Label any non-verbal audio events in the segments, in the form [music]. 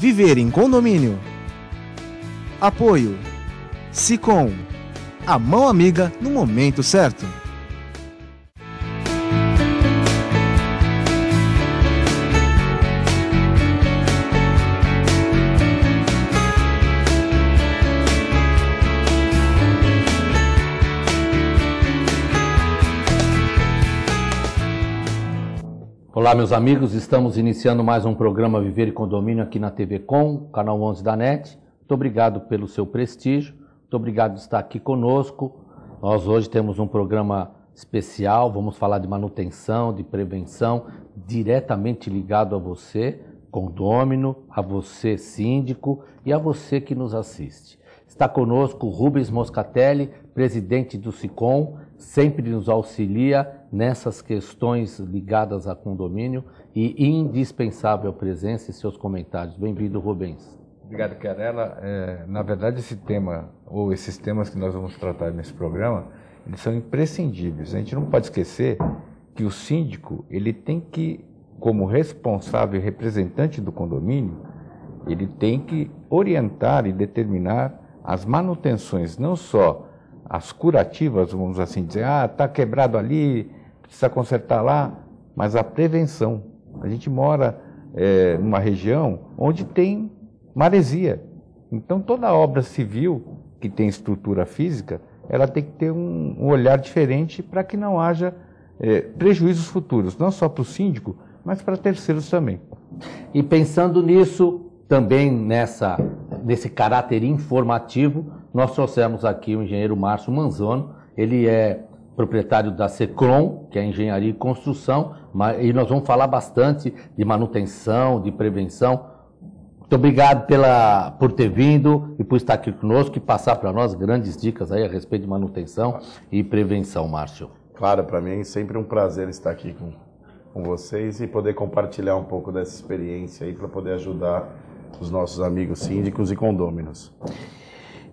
Viver em condomínio. Apoio. Sicom. A mão amiga no momento certo. Olá, meus amigos, estamos iniciando mais um programa Viver e Condomínio aqui na TV Com, canal 11 da NET. Muito obrigado pelo seu prestígio, muito obrigado por estar aqui conosco. Nós hoje temos um programa especial, vamos falar de manutenção, de prevenção, diretamente ligado a você, condômino, a você, síndico e a você que nos assiste. Está conosco Rubens Moscatelli, presidente do SICOM, sempre nos auxilia nessas questões ligadas a condomínio e indispensável presença e seus comentários. Bem-vindo, Rubens. Obrigado, Carela. É, na verdade, esse tema, ou esses temas que nós vamos tratar nesse programa, eles são imprescindíveis. A gente não pode esquecer que o síndico, ele tem que, como responsável e representante do condomínio, ele tem que orientar e determinar as manutenções, não só as curativas, vamos assim dizer, ah, está quebrado ali, precisa consertar lá, mas a prevenção. A gente mora é, numa região onde tem maresia. Então toda obra civil que tem estrutura física, ela tem que ter um, um olhar diferente para que não haja é, prejuízos futuros, não só para o síndico, mas para terceiros também. E pensando nisso, também nessa, nesse caráter informativo, nós trouxemos aqui o engenheiro Márcio Manzano, ele é proprietário da Secron, que é Engenharia e Construção, e nós vamos falar bastante de manutenção, de prevenção. Muito obrigado pela, por ter vindo e por estar aqui conosco e passar para nós grandes dicas aí a respeito de manutenção e prevenção, Márcio. Claro, para mim é sempre um prazer estar aqui com, com vocês e poder compartilhar um pouco dessa experiência aí para poder ajudar os nossos amigos síndicos e condôminos.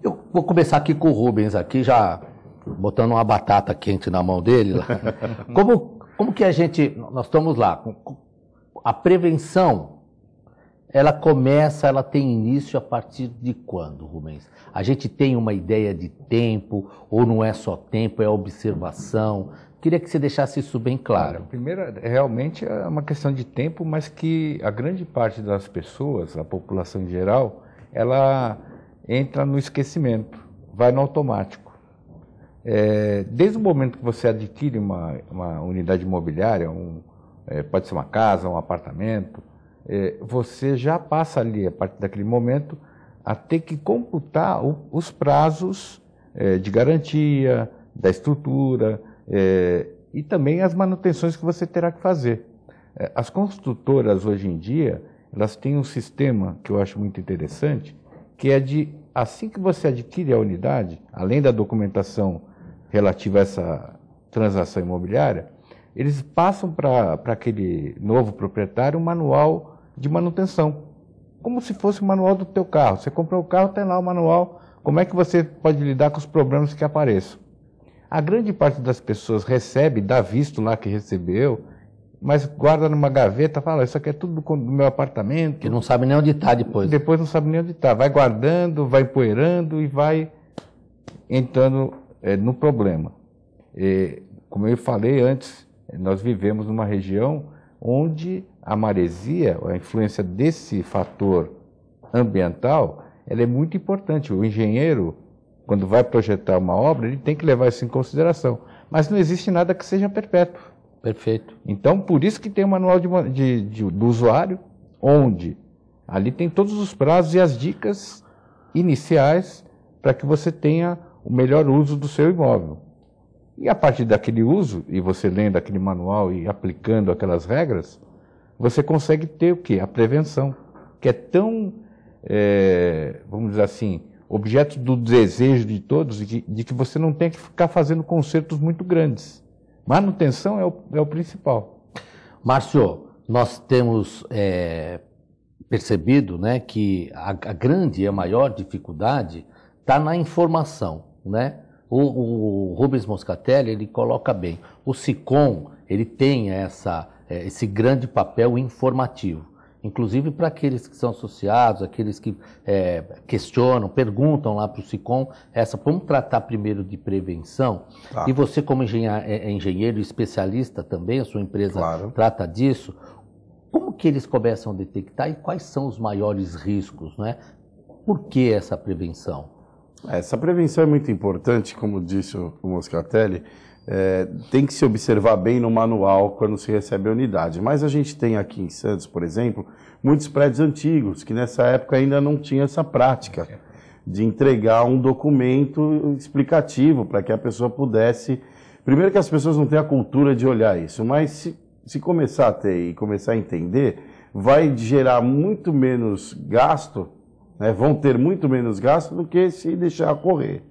Eu vou começar aqui com o Rubens, aqui já botando uma batata quente na mão dele. Lá. [laughs] Como, como que a gente, nós estamos lá, a prevenção, ela começa, ela tem início a partir de quando, Rubens? A gente tem uma ideia de tempo, ou não é só tempo, é observação? Queria que você deixasse isso bem claro. Primeiro, é, realmente é uma questão de tempo, mas que a grande parte das pessoas, a população em geral, ela entra no esquecimento, vai no automático. É, desde o momento que você adquire uma, uma unidade imobiliária, um, é, pode ser uma casa, um apartamento, é, você já passa ali, a partir daquele momento, a ter que computar o, os prazos é, de garantia, da estrutura é, e também as manutenções que você terá que fazer. É, as construtoras, hoje em dia, elas têm um sistema que eu acho muito interessante, que é de, assim que você adquire a unidade, além da documentação relativa a essa transação imobiliária, eles passam para aquele novo proprietário um manual de manutenção, como se fosse o manual do teu carro. Você comprou o carro, tem tá lá o manual, como é que você pode lidar com os problemas que apareçam. A grande parte das pessoas recebe, dá visto lá que recebeu, mas guarda numa gaveta, fala, isso aqui é tudo do meu apartamento. Que não sabe nem onde está depois. Depois não sabe nem onde está. Vai guardando, vai poeirando e vai entrando é, no problema. E, como eu falei antes, nós vivemos numa região onde a maresia, a influência desse fator ambiental, ela é muito importante. O engenheiro, quando vai projetar uma obra, ele tem que levar isso em consideração. Mas não existe nada que seja perpétuo. Perfeito. Então, por isso que tem o manual de, de, de, do usuário, onde ali tem todos os prazos e as dicas iniciais para que você tenha o melhor uso do seu imóvel. E a partir daquele uso, e você lendo aquele manual e aplicando aquelas regras, você consegue ter o quê? A prevenção, que é tão, é, vamos dizer assim, objeto do desejo de todos, de, de que você não tem que ficar fazendo concertos muito grandes. Manutenção é o, é o principal. Márcio, nós temos é, percebido né, que a, a grande e a maior dificuldade está na informação. Né? O, o, Rubens Moscatelli ele coloca bem. O SICOM ele tem essa, é, esse grande papel informativo inclusive para aqueles que são associados, aqueles que é, questionam, perguntam lá para o SICOM, essa, vamos tratar primeiro de prevenção. Tá. E você, como é, é engenheiro, especialista também, a sua empresa claro. trata disso. Como que eles começam a detectar e quais são os maiores riscos, né? Por que essa prevenção? Essa prevenção é muito importante, como disse o Moscatelli, é, tem que se observar bem no manual quando se recebe a unidade. Mas a gente tem aqui em Santos, por exemplo, muitos prédios antigos, que nessa época ainda não tinha essa prática de entregar um documento explicativo para que a pessoa pudesse. Primeiro, que as pessoas não têm a cultura de olhar isso, mas se, se começar a ter e começar a entender, vai gerar muito menos gasto, né? vão ter muito menos gasto do que se deixar correr.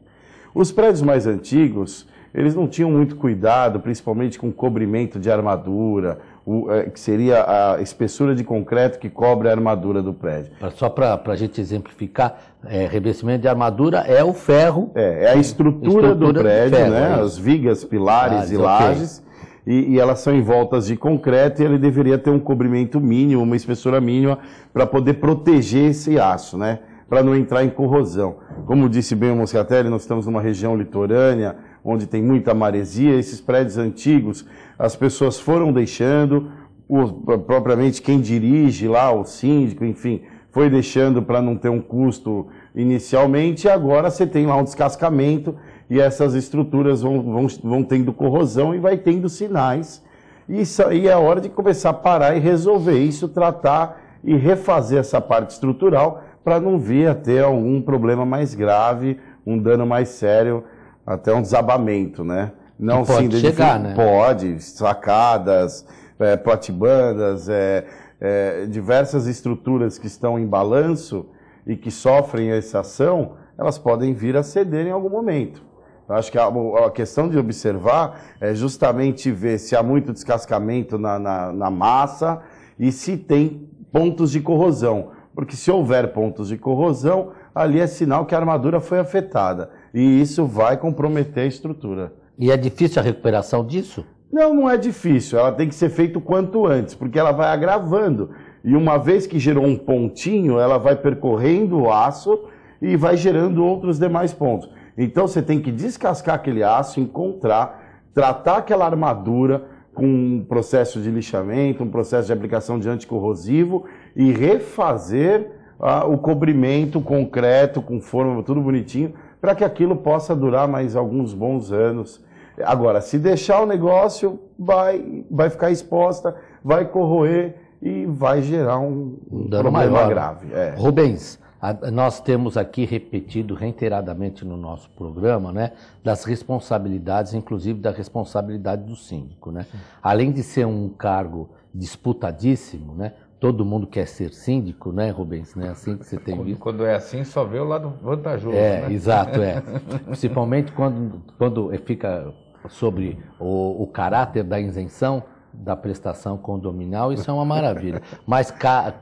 Os prédios mais antigos eles não tinham muito cuidado, principalmente com cobrimento de armadura, o, é, que seria a espessura de concreto que cobre a armadura do prédio. Só para a gente exemplificar, é, revestimento de armadura é o ferro. É, é a estrutura, estrutura do prédio, ferro, né? É as vigas, pilares ah, e lajes. Okay. E, e, elas são em voltas de concreto e ele deveria ter um cobrimento mínimo, uma espessura mínima, para poder proteger esse aço, né? Para não entrar em corrosão. Como disse bem o Moscatelli, nós estamos numa região litorânea, onde tem muita maresia, esses prédios antigos, as pessoas foram deixando, o, propriamente quem dirige lá, o síndico, enfim, foi deixando para não ter um custo inicialmente, e agora você tem lá um descascamento e essas estruturas vão, vão, vão tendo corrosão e vai tendo sinais. E, e é hora de começar a parar e resolver isso, tratar e refazer essa parte estrutural para não vir a ter algum problema mais grave, um dano mais sério até um desabamento, né? Não pode sim, chegar, né? Pode, sacadas, é, platibandas, é, é, diversas estruturas que estão em balanço e que sofrem essa ação, elas podem vir a ceder em algum momento. Eu acho que a, a, questão de observar é justamente ver se há muito descascamento na, na, na massa e se tem pontos de corrosão. Porque se houver pontos de corrosão, ali é sinal que a armadura foi afetada e isso vai comprometer a estrutura. E é difícil a recuperação disso? Não, não é difícil. Ela tem que ser feita o quanto antes, porque ela vai agravando. E uma vez que gerou um pontinho, ela vai percorrendo o aço e vai gerando outros demais pontos. Então você tem que descascar aquele aço, encontrar, tratar aquela armadura com um processo de lixamento, um processo de aplicação de anticorrosivo e refazer ah, o cobrimento concreto, com forma, tudo bonitinho, para que aquilo possa durar mais alguns bons anos. Agora, se deixar o negócio, vai, vai ficar exposta, vai corroer e vai gerar um, um problema maior. grave. É. Rubens, a, nós temos aqui repetido reiteradamente no nosso programa, né, das responsabilidades, inclusive da responsabilidade do síndico, né? Além de ser um cargo disputadíssimo, né? todo mundo quer ser síndico, né, Rubens? Né? Assim que você tem quando, visto. Quando é assim, só vê o lado vantajoso. É, né? exato, é. [laughs] Principalmente quando, quando fica sobre o, o, caráter da isenção da prestação condominial, isso é uma maravilha. Mas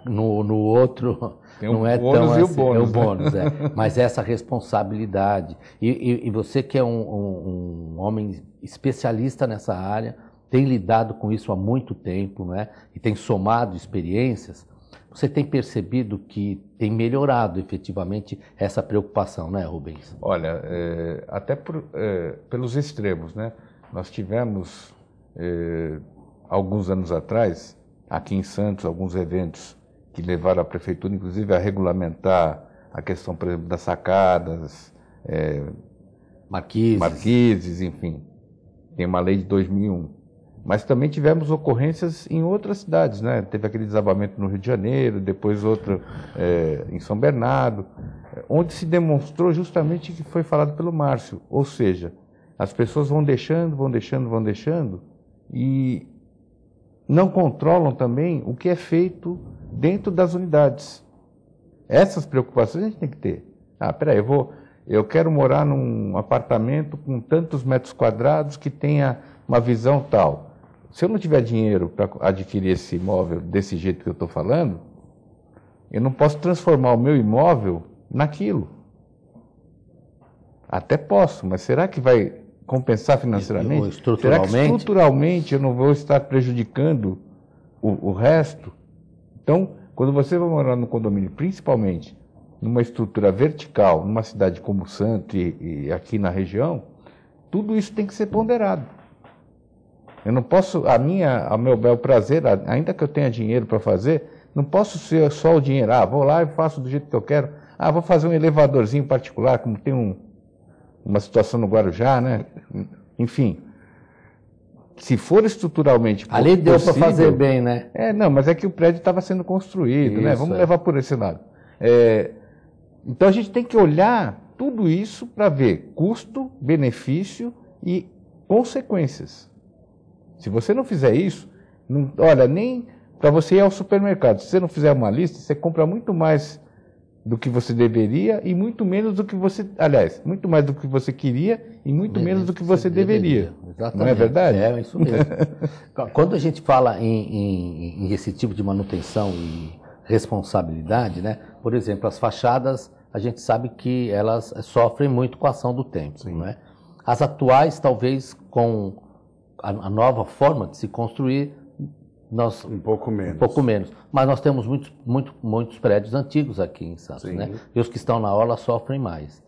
no, no outro tem não é tão assim, e o bônus, assim. é o bônus, né? é. Mas essa responsabilidade e, e, e você que é um, um, um homem especialista nessa área, tem lidado com isso há muito tempo né, e tem somado experiências, você tem percebido que tem melhorado efetivamente essa preocupação, né, Rubens? Olha, é, até por, é, pelos extremos, né? Nós tivemos, é, alguns anos atrás, aqui em Santos, alguns eventos que levaram a prefeitura, inclusive, a regulamentar a questão, por exemplo, das sacadas, é, marquises. marquises, enfim. Tem uma lei de 2001. Mas também tivemos ocorrências em outras cidades, né? Teve aquele desabamento no Rio de Janeiro, depois outro é, em São Bernardo, onde se demonstrou justamente que foi falado pelo Márcio, ou seja, as pessoas vão deixando, vão deixando, vão deixando e não controlam também o que é feito dentro das unidades. Essas preocupações a gente tem que ter. Ah, peraí, eu vou, eu quero morar num apartamento com tantos metros quadrados que tenha uma visão tal. Se eu não tiver dinheiro para adquirir esse imóvel desse jeito que eu estou falando, eu não posso transformar o meu imóvel naquilo. Até posso, mas será que vai compensar financeiramente? estruturalmente? Será que estruturalmente eu não vou estar prejudicando o, o resto? Então, quando você vai morar no condomínio, principalmente numa estrutura vertical, numa cidade como Santo e, e aqui na região, tudo isso tem que ser ponderado. Eu não posso, a minha, a meu bel prazer, ainda que eu tenha dinheiro para fazer, não posso ser só o dinheiro. Ah, vou lá e faço do jeito que eu quero. Ah, vou fazer um elevadorzinho particular, como tem um, uma situação no Guarujá, né? Enfim. Se for estruturalmente possível... Ali deu para fazer bem, né? É, não, mas é que o prédio estava sendo construído, né? isso, né? Vamos é. levar por esse lado. É, então a gente tem que olhar tudo isso para ver custo, benefício e consequências. Se você não fizer isso, não, olha, nem para você ir ao supermercado, se você não fizer uma lista, você compra muito mais do que você deveria e muito menos do que você, aliás, muito mais do que você queria e muito menos, menos do que você deveria. deveria. Exatamente. Não é verdade? É, isso mesmo. [laughs] Quando a gente fala em, em, em, esse tipo de manutenção e responsabilidade, né? Por exemplo, as fachadas, a gente sabe que elas sofrem muito com a ação do tempo, não é? As atuais, talvez com a, a nova forma de se construir nós, um pouco menos. Um pouco menos. Mas nós temos muitos, muito, muitos prédios antigos aqui em Santos, Sim. né? E os que estão na orla sofrem mais.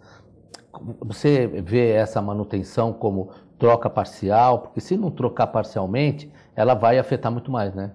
Você vê essa manutenção como troca parcial, porque se não trocar parcialmente, ela vai afetar muito mais, né?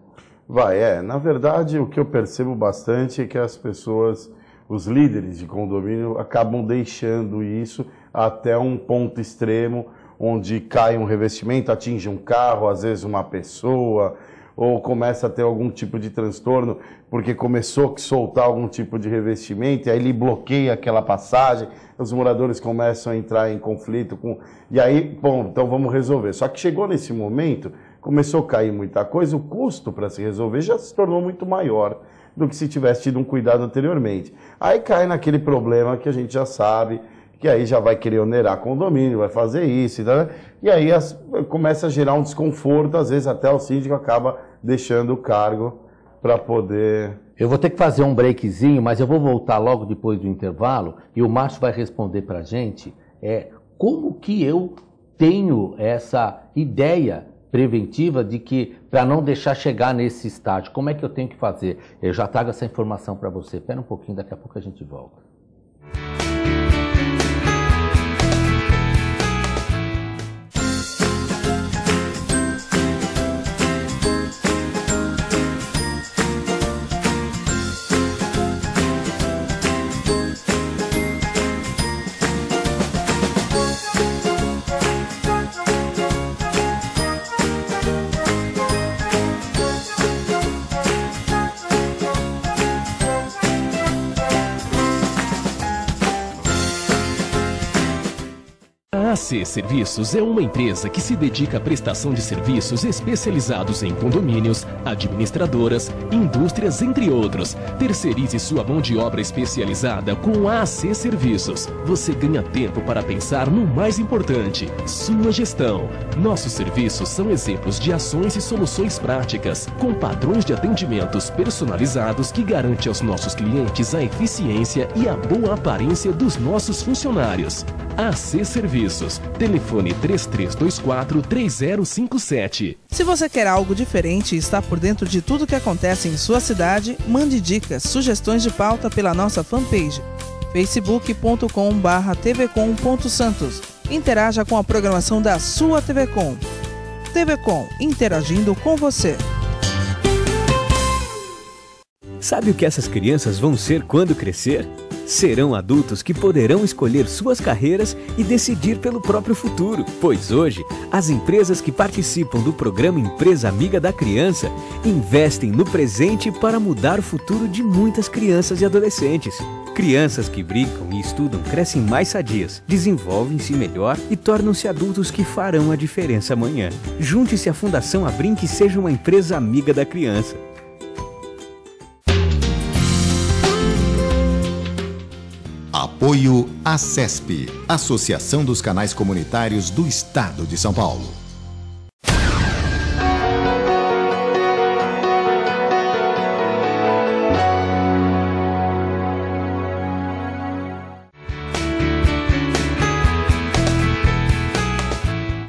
Vai, é. Na verdade, o que eu percebo bastante é que as pessoas, os líderes de condomínio, acabam deixando isso até um ponto extremo onde cai um revestimento, atinge um carro, às vezes uma pessoa, ou começa a ter algum tipo de transtorno porque começou a soltar algum tipo de revestimento, e aí ele bloqueia aquela passagem, os moradores começam a entrar em conflito com. E aí, bom, então vamos resolver. Só que chegou nesse momento, começou a cair muita coisa, o custo para se resolver já se tornou muito maior do que se tivesse tido um cuidado anteriormente. Aí cai naquele problema que a gente já sabe que aí já vai querer onerar condomínio, vai fazer isso, e, tal, né? e aí as, começa a gerar um desconforto, às vezes até o síndico acaba deixando o cargo para poder. Eu vou ter que fazer um breakzinho, mas eu vou voltar logo depois do intervalo e o Márcio vai responder para a gente é, como que eu tenho essa ideia preventiva de que para não deixar chegar nesse estágio, como é que eu tenho que fazer? Eu já trago essa informação para você. Espera um pouquinho, daqui a pouco a gente volta. SC Serviços é uma empresa que se dedica à prestação de serviços especializados em condomínios, administradoras, indústrias, entre outros. Terceirize sua mão de obra especializada com a AC Serviços. Você ganha tempo para pensar no mais importante, sua gestão. Nossos serviços são exemplos de ações e soluções práticas, com padrões de atendimentos personalizados que garante aos nossos clientes a eficiência e a boa aparência dos nossos funcionários. AC Serviços. Telefone 3324 3057. Se você quer algo diferente e está por dentro de tudo que acontece em sua cidade, mande dicas, sugestões de pauta pela nossa fanpage facebook.com/tvcom.santos. Interaja com a programação da sua TV Com interagindo com você. Sabe o que essas crianças vão ser quando crescer? Serão adultos que poderão escolher suas carreiras e decidir pelo próprio futuro, pois hoje as empresas que participam do programa Empresa Amiga da Criança investem no presente para mudar o futuro de muitas crianças e adolescentes. Crianças que brincam e estudam crescem mais sadias, desenvolvem-se melhor e tornam-se adultos que farão a diferença amanhã. Junte-se à Fundação Abrinque e seja uma empresa amiga da criança. Apoio ACESP, Associação dos Canais Comunitários do Estado de São Paulo.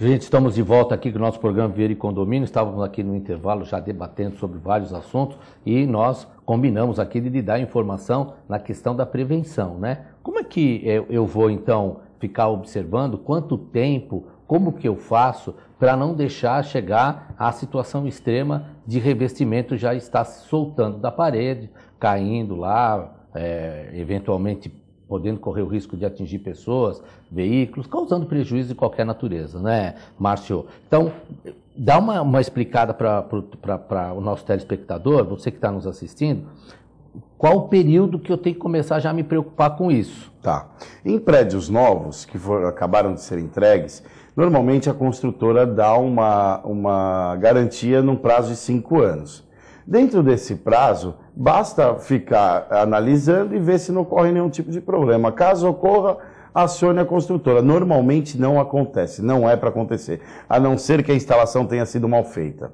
Gente, estamos de volta aqui com o nosso programa Vieira e Condomínio. Estávamos aqui no intervalo já debatendo sobre vários assuntos e nós combinamos aqui de lhe dar informação na questão da prevenção, né? Como é que eu vou então ficar observando quanto tempo, como que eu faço para não deixar chegar à situação extrema de revestimento já estar se soltando da parede, caindo lá, é, eventualmente podendo correr o risco de atingir pessoas, veículos, causando prejuízo de qualquer natureza, né, Márcio? Então, dá uma, uma explicada para o nosso telespectador, você que está nos assistindo, qual o período que eu tenho que começar já a me preocupar com isso. Tá. Em prédios novos, que for, acabaram de ser entregues, normalmente a construtora dá uma, uma garantia num prazo de cinco anos. Dentro desse prazo, basta ficar analisando e ver se não ocorre nenhum tipo de problema. Caso ocorra, acione a construtora. Normalmente não acontece, não é para acontecer, a não ser que a instalação tenha sido mal feita.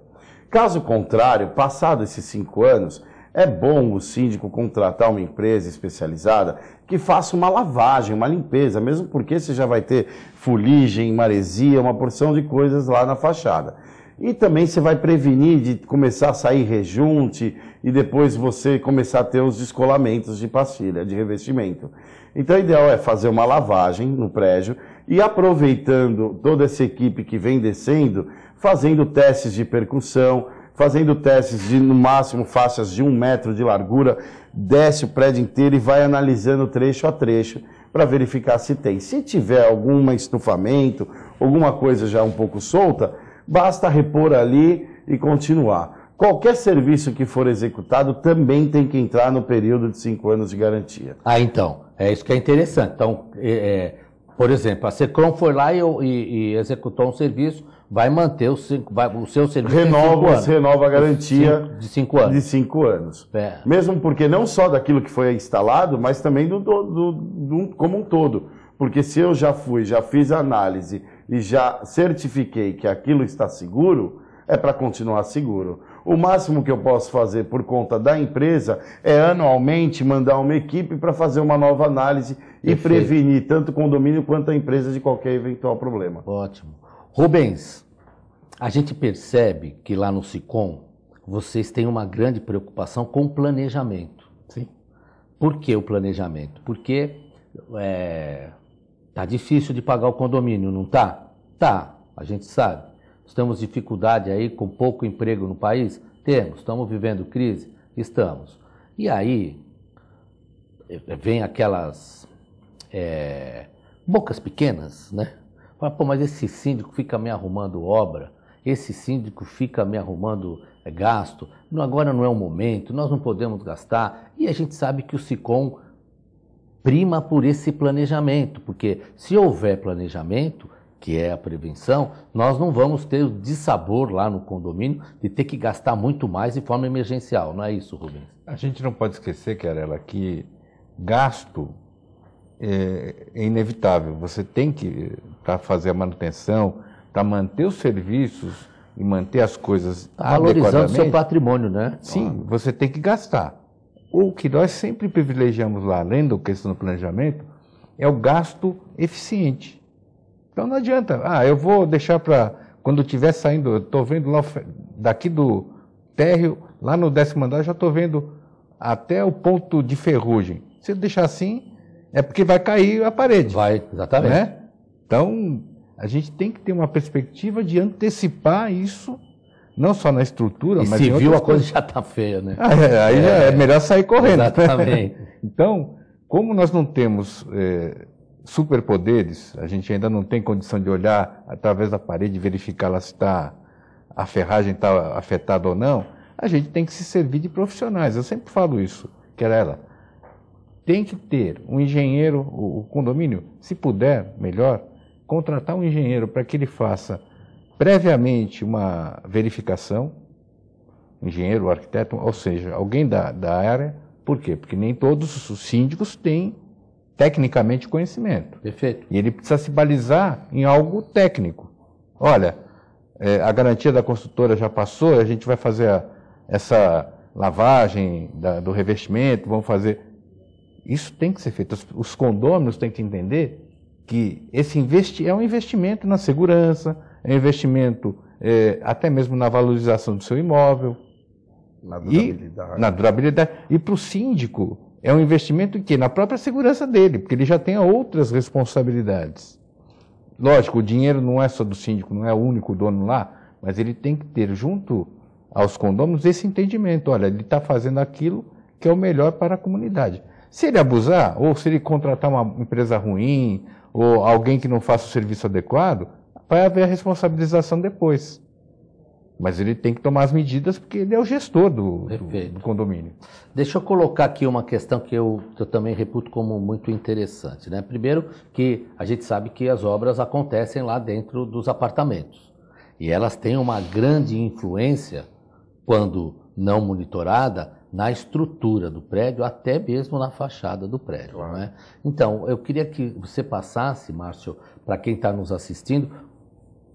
Caso contrário, passado esses cinco anos, é bom o síndico contratar uma empresa especializada que faça uma lavagem, uma limpeza, mesmo porque você já vai ter fuligem, maresia, uma porção de coisas lá na fachada. E também você vai prevenir de começar a sair rejunte e depois você começar a ter os descolamentos de pastilha, de revestimento. Então, o ideal é fazer uma lavagem no prédio e aproveitando toda essa equipe que vem descendo, fazendo testes de percussão, fazendo testes de, no máximo, faixas de um metro de largura, desce o prédio inteiro e vai analisando trecho a trecho para verificar se tem. Se tiver algum estufamento, alguma coisa já um pouco solta, basta repor ali e continuar. Qualquer serviço que for executado também tem que entrar no período de cinco anos de garantia. Ah, então. É isso que é interessante. Então, é, é por exemplo, a Secron foi lá e, e, e executou um serviço, vai manter os cinco, vai, o seu serviço renova, anos, renova a garantia cinco, de cinco anos. De cinco anos. É. Mesmo porque não só daquilo que foi instalado, mas também do, do, do, do, como um todo. Porque se eu já fui, já fiz a análise e já certifiquei que aquilo está seguro, é para continuar seguro. O máximo que eu posso fazer por conta da empresa é anualmente mandar uma equipe para fazer uma nova análise e prevenir tanto o condomínio quanto a empresa de qualquer eventual problema. Ótimo. Rubens, a gente percebe que lá no SICOM vocês têm uma grande preocupação com o planejamento. Sim. Por que o planejamento? Porque é, tá difícil de pagar o condomínio, não tá? Tá, a gente sabe. Estamos dificuldade aí com pouco emprego no país? Temos. Estamos vivendo crise? Estamos. E aí eh, vem aquelas é, bocas pequenas, né? Fala, pô, mas esse síndico fica me arrumando obra, esse síndico fica me arrumando eh, gasto, agora não é o momento, nós não podemos gastar. E a gente sabe que o SICOM prima por esse planejamento, porque se houver planejamento, que é a prevenção, nós não vamos ter o dissabor lá no condomínio de ter que gastar muito mais de forma emergencial, não é isso, Rubens? A gente não pode esquecer, Carela, que gasto é, é, inevitável. Você tem que, para eh, tá, fazer a manutenção, para tá, manter os serviços e manter as coisas tá Valorizando seu patrimônio, né? Sim, você tem que gastar. O que nós sempre privilegiamos lá, além do questão do planejamento, é o gasto eficiente. Então não adianta. Ah, eu vou deixar para quando estiver saindo, estou vendo lá daqui do térreo, lá no décimo andar, já estou vendo até o ponto de ferrugem. Se eu deixar assim, é porque vai cair a parede. Vai, exatamente. Né? Então, a gente tem que ter uma perspectiva de antecipar isso, não só na estrutura, e mas. Se viu, a coisa já está feia, né? Ah, é, aí é, é, melhor sair correndo. Né? Exatamente. Né? [laughs] Então, como nós não temos. É, superpoderes, a gente ainda não tem condição de olhar através da parede e verificar lá se está a ferragem está afetada ou não, a gente tem que se servir de profissionais. Eu sempre falo isso, que era ela. Tem que ter um engenheiro, o, o condomínio, se puder, melhor, contratar um engenheiro para que ele faça previamente uma verificação, engenheiro, arquiteto, ou seja, alguém da, da área. Por quê? Porque nem todos os síndicos têm tecnicamente conhecimento. Perfeito. E ele precisa se balizar em algo técnico. Olha, é, a garantia da construtora já passou, a gente vai fazer a, essa lavagem da, do revestimento, vamos fazer. Isso tem que ser feito. Os, os condôminos têm que entender que esse investi é um investimento na segurança, é um investimento é, até mesmo na valorização do seu imóvel. Na durabilidade. E, na durabilidade. E para o síndico, é um investimento que na própria segurança dele, porque ele já tem outras responsabilidades. Lógico, o dinheiro não é só do síndico, não é o único dono lá, mas ele tem que ter junto aos condôminos esse entendimento. Olha, ele está fazendo aquilo que é o melhor para a comunidade. Se ele abusar, ou se ele contratar uma empresa ruim, ou alguém que não faça o serviço adequado, vai haver a responsabilização depois. Mas ele tem que tomar as medidas porque ele é o gestor do, do, do condomínio. Deixa eu colocar aqui uma questão que eu, que eu, também reputo como muito interessante. Né? Primeiro, que a gente sabe que as obras acontecem lá dentro dos apartamentos. E elas têm uma grande influência, quando não monitorada, na estrutura do prédio, até mesmo na fachada do prédio. Claro. Né? Então, eu queria que você passasse, Márcio, para quem está nos assistindo,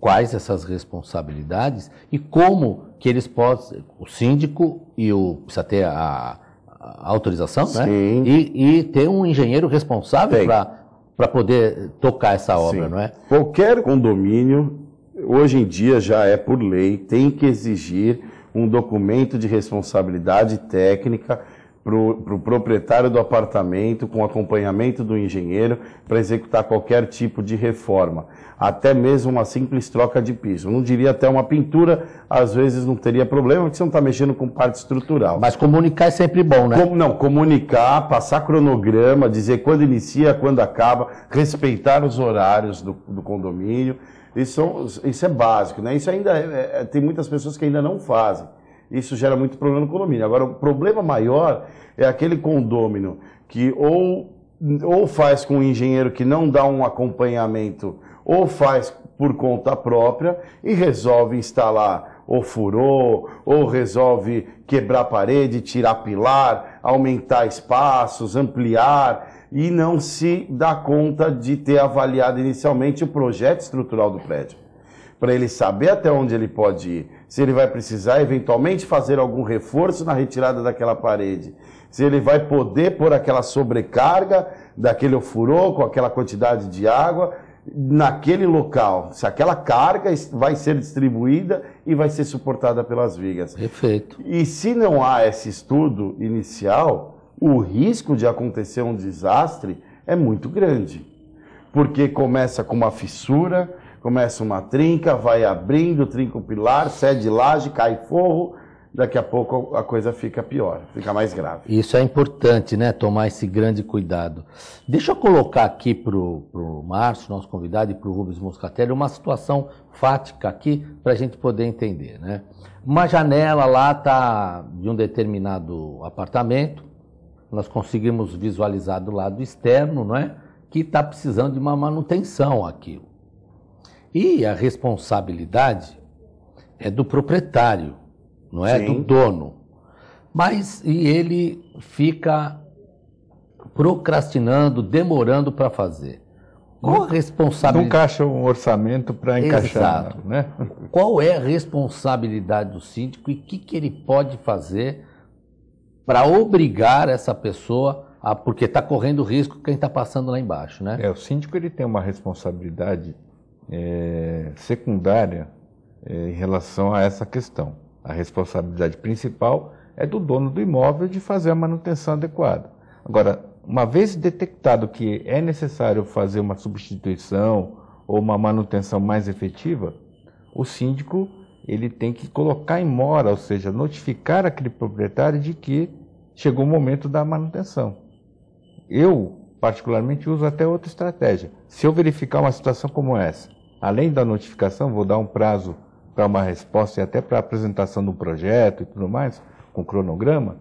quais essas responsabilidades e como que eles podem, o síndico e o precisa ter a, a autorização, né? Sim. né? E, e ter um engenheiro responsável para poder tocar essa obra, Sim. não é? Qualquer condomínio hoje em dia já é por lei tem que exigir um documento de responsabilidade técnica para o pro proprietário do apartamento, com acompanhamento do engenheiro, para executar qualquer tipo de reforma. Até mesmo uma simples troca de piso. Não diria até uma pintura, às vezes não teria problema, porque você não está mexendo com parte estrutural. Mas comunicar é sempre bom, né? Com, não, comunicar, passar cronograma, dizer quando inicia, quando acaba, respeitar os horários do, do condomínio. Isso, isso é básico, né? Isso ainda é, é, tem muitas pessoas que ainda não fazem. Isso gera muito problema no condomínio. Agora, o problema maior é aquele condômino que ou, ou faz com um engenheiro que não dá um acompanhamento, ou faz por conta própria e resolve instalar ou furou, ou resolve quebrar parede, tirar pilar, aumentar espaços, ampliar e não se dá conta de ter avaliado inicialmente o projeto estrutural do prédio para ele saber até onde ele pode ir, se ele vai precisar eventualmente fazer algum reforço na retirada daquela parede, se ele vai poder pôr aquela sobrecarga daquele ofurô com aquela quantidade de água naquele local, se aquela carga vai ser distribuída e vai ser suportada pelas vigas. Perfeito. E se não há esse estudo inicial, o risco de acontecer um desastre é muito grande. Porque começa com uma fissura, começa uma trinca, vai abrindo, trinca o pilar, cede laje, cai forro, daqui a pouco a coisa fica pior, fica mais grave. Isso é importante, né? Tomar esse grande cuidado. Deixa eu colocar aqui para o Márcio, nosso convidado, e para o Rubens Moscatelli, uma situação fática aqui para a gente poder entender, né? Uma janela lá tá de um determinado apartamento, nós conseguimos visualizar do lado externo, não é? Que está precisando de uma manutenção aquilo. E a responsabilidade é do proprietário, não é Sim. do dono. Mas e ele fica procrastinando, demorando para fazer. Qual a responsabilidade? Não encaixa um orçamento para encaixar, Exato. né? Qual é a responsabilidade do síndico e o que, que ele pode fazer para obrigar essa pessoa a. Porque está correndo risco quem está passando lá embaixo, né? É, o síndico ele tem uma responsabilidade é, secundária é, em relação a essa questão. A responsabilidade principal é do dono do imóvel de fazer a manutenção adequada. Agora, uma vez detectado que é necessário fazer uma substituição ou uma manutenção mais efetiva, o síndico ele tem que colocar em mora, ou seja, notificar aquele proprietário de que chegou o momento da manutenção. Eu, particularmente, uso até outra estratégia se eu verificar uma situação como essa, além da notificação, vou dar um prazo para uma resposta e até para a apresentação do projeto e tudo mais, com cronograma.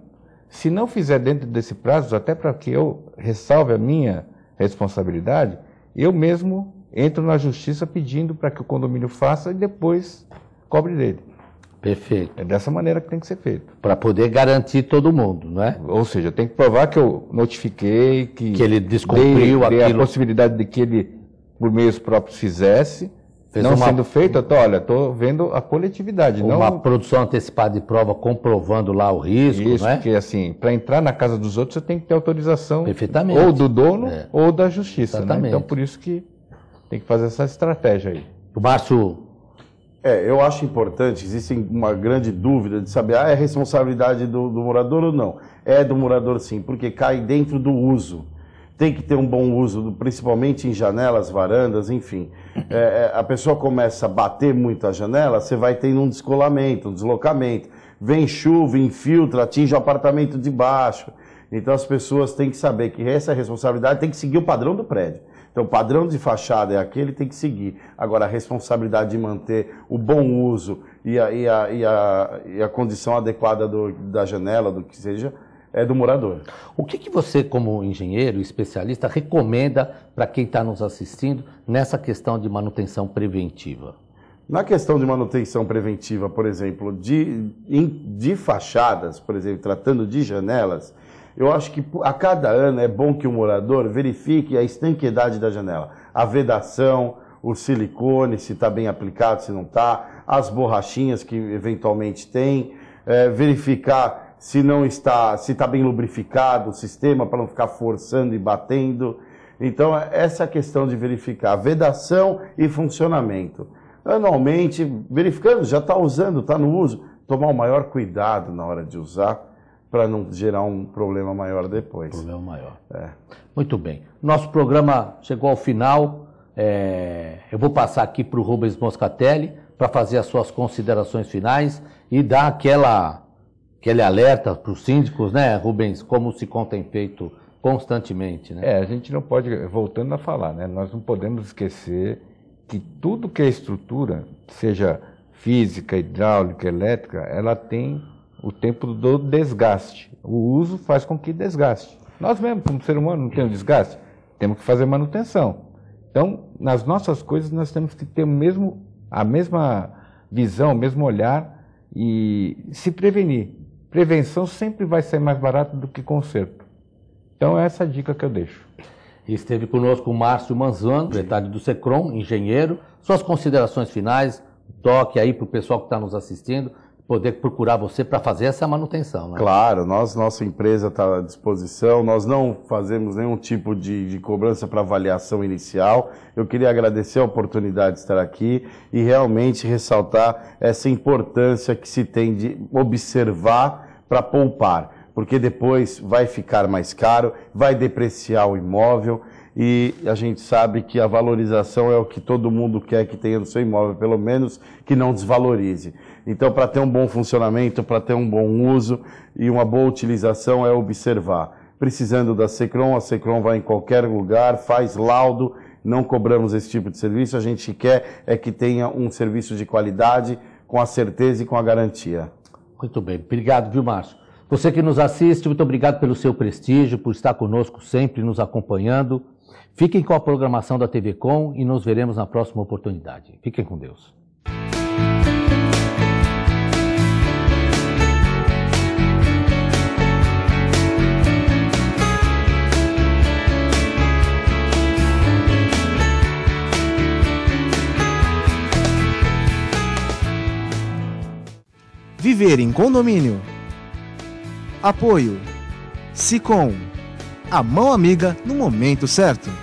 Se não fizer dentro desse prazo, até para que eu ressalve a minha responsabilidade, eu mesmo entro na justiça pedindo para que o condomínio faça e depois cobre dele. Perfeito. É dessa maneira que tem que ser feito. Para poder garantir todo mundo, não é? Ou seja, tem que provar que eu notifiquei, que, que ele descobriu dei, dei a possibilidade de que ele, por meios próprios, fizesse. Fez não uma... sendo feito, eu tô, olha, estou vendo a coletividade. Uma não... produção antecipada de prova comprovando lá o risco, Isso, não é? porque assim, para entrar na casa dos outros, você tem que ter autorização Perfeitamente. ou do dono é. ou da justiça. Exatamente. Né? Então, por isso que tem que fazer essa estratégia aí. O Márcio é, eu acho importante, existe uma grande dúvida de saber, ah, é responsabilidade do, do morador ou não? É do morador sim, porque cai dentro do uso. Tem que ter um bom uso, principalmente em janelas, varandas, enfim. É, é, a pessoa começa a bater muito a janela, você vai tendo um descolamento, um deslocamento. Vem chuva, infiltra, atinge o apartamento de baixo. Então as pessoas têm que saber que essa responsabilidade tem que seguir o padrão do prédio. Então, o padrão de fachada é aquele, tem que seguir. Agora, a responsabilidade de manter o bom uso e a, e a, e a, e a condição adequada do, da janela, do que seja, é do morador. O que, que você, como engenheiro, especialista, recomenda para quem está nos assistindo nessa questão de manutenção preventiva? Na questão de manutenção preventiva, por exemplo, de, de fachadas, por exemplo, tratando de janelas, eu acho que a cada ano é bom que o morador verifique a estanqueidade da janela, a vedação, o silicone, se está bem aplicado, se não está, as borrachinhas que eventualmente tem, é, verificar se não está, se está bem lubrificado o sistema para não ficar forçando e batendo. Então, é, essa é a questão de verificar vedação e funcionamento. Anualmente, verificando, já está usando, está no uso, tomar o maior cuidado na hora de usar, para não gerar um problema maior depois. Problema maior. É. Muito bem. Nosso programa chegou ao final. É... eu vou passar aqui para o Rubens Moscatelli para fazer as suas considerações finais e dar aquela, aquele alerta para os síndicos, né, Rubens, como se contem feito constantemente. Né? É, a gente não pode, voltando a falar, né, nós não podemos esquecer que tudo que é estrutura, seja física, hidráulica, elétrica, ela tem o tempo do desgaste. O uso faz com que desgaste. Nós mesmos, como ser humano, não temos desgaste, temos que fazer manutenção. Então, nas nossas coisas, nós temos que ter mesmo, a mesma visão, o mesmo olhar e se prevenir. Prevenção sempre vai ser mais barata do que conserto. Então, é essa dica que eu deixo. Esteve conosco o Márcio Manzano, secretário do SECROM, engenheiro. Suas considerações finais, toque aí para o pessoal que está nos assistindo, poder procurar você para fazer essa manutenção. Né? Claro, nós, nossa empresa está à disposição, nós não fazemos nenhum tipo de, de cobrança para avaliação inicial. Eu queria agradecer a oportunidade de estar aqui e realmente ressaltar essa importância que se tem de observar para poupar, porque depois vai ficar mais caro, vai depreciar o imóvel e a gente sabe que a valorização é o que todo mundo quer que tenha no seu imóvel, pelo menos que não desvalorize. Então, para ter um bom funcionamento, para ter um bom uso e uma boa utilização, é observar. Precisando da Secron, a Secron vai em qualquer lugar, faz laudo, não cobramos esse tipo de serviço. A gente quer é que tenha um serviço de qualidade, com a certeza e com a garantia. Muito bem, obrigado, viu, Márcio? Você que nos assiste, muito obrigado pelo seu prestígio, por estar conosco sempre, nos acompanhando. Fiquem com a programação da TV Com e nos veremos na próxima oportunidade. Fiquem com Deus. Viver em condomínio. Apoio. Sicom. A mão amiga no momento certo.